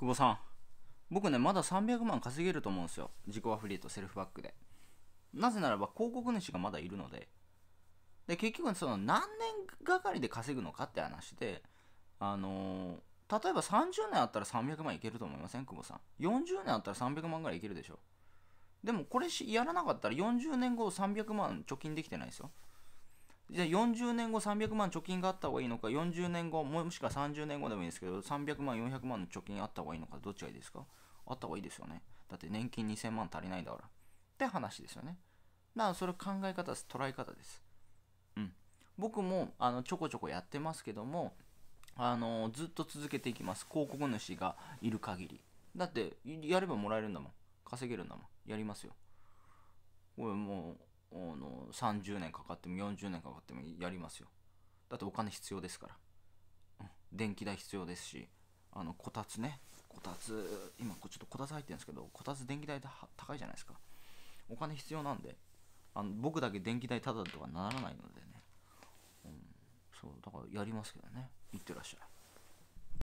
久保さん僕ねまだ300万稼げると思うんですよ自己アフリートセルフバックでなぜならば広告主がまだいるのでで結局その何年がかりで稼ぐのかって話であのー、例えば30年あったら300万いけると思いません久保さん40年あったら300万ぐらいいけるでしょでもこれやらなかったら40年後300万貯金できてないですよじゃあ40年後300万貯金があった方がいいのか、40年後、もしくは30年後でもいいんですけど、300万、400万の貯金あった方がいいのか、どっちがいいですかあった方がいいですよね。だって年金2000万足りないだから。って話ですよね。だからそれ考え方です。捉え方です。うん。僕もあのちょこちょこやってますけども、あのずっと続けていきます。広告主がいる限り。だって、やればもらえるんだもん。稼げるんだもん。やりますよ。これもう、あの30年かかっても40年かかってもやりますよだってお金必要ですから、うん、電気代必要ですしあのこたつねこたつ今ちょっとこたつ入ってるんですけどこたつ電気代高いじゃないですかお金必要なんであの僕だけ電気代タダとかならないのでね、うん、そうだからやりますけどねいってらっしゃい